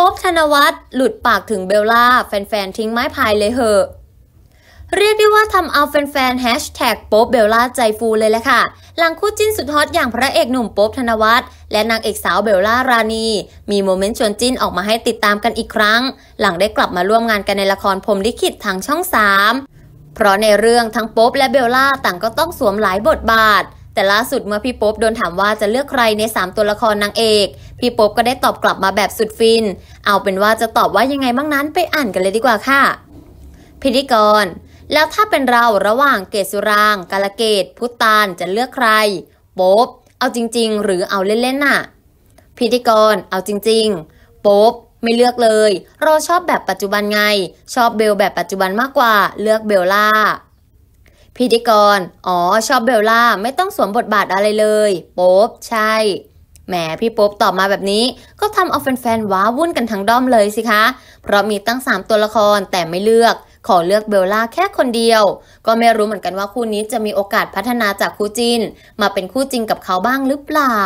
ป๊บธนวัฒน์หลุดปากถึงเบลล่า แฟนๆทิ้งไม้พายเลยเหอะเรียกได้ว่าทำเอาแฟนๆแฮชแท็กป๊อบเบลล่าใจฟูเลยแหละค่ะ หลังคู่จิ้นสุดฮอตอย่างพระเอกหนุ่มป๊อบธนวัฒน์และนางเอกสาวเบลล่ารานีมีโมเมนต์ชวนจิ้นออกมาให้ติดตามกันอีกครั้ง หลังได้กลับมาร่วมงานกันในละครพรมลิขิตทางช่อง 3 เพราะในเรื่องทั้งป๊อบและเบลล่าต่างก็ต้องสวมหลายบทบาท แต่ล่าสุดเมื่อพี่ป๊อบโดนถามว่าจะเลือกใครใน 3 ตัวละครนางเอกพี่ป๊บก็ได้ตอบกลับมาแบบสุดฟิน เอาเป็นว่าจะตอบว่ายังไงบ้างนั้นไปอ่านกันเลยดีกว่าค่ะ พิธีกร แล้วถ้าเป็นเราระหว่างเกศสุราง กาลเกต พุตานจะเลือกใคร ป๊บเอาจริง ๆ หรือเอาเล่นๆน่ะ พิธีกร เอาจริงๆ ป๊บไม่เลือกเลย เราชอบแบบปัจจุบันไง ชอบเบลแบบปัจจุบันมากกว่า เลือกเบลล่า พิธีกร อ๋อ ชอบเบลล่าไม่ต้องสวมบทบาทอะไรเลยโป๊บใช่แหม พี่โป๊บตอบมาแบบนี้ ก็ทำเอาแฟนๆว้าวุ่นกันทั้งด้อมเลยสิคะ เพราะมีตั้ง 3 ตัวละครแต่ไม่เลือก ขอเลือกเบลล่าแค่คนเดียว ก็ไม่รู้เหมือนกันว่าคู่นี้จะมีโอกาสพัฒนาจากคู่จินมาเป็นคู่จริงกับเขาบ้างหรือเปล่า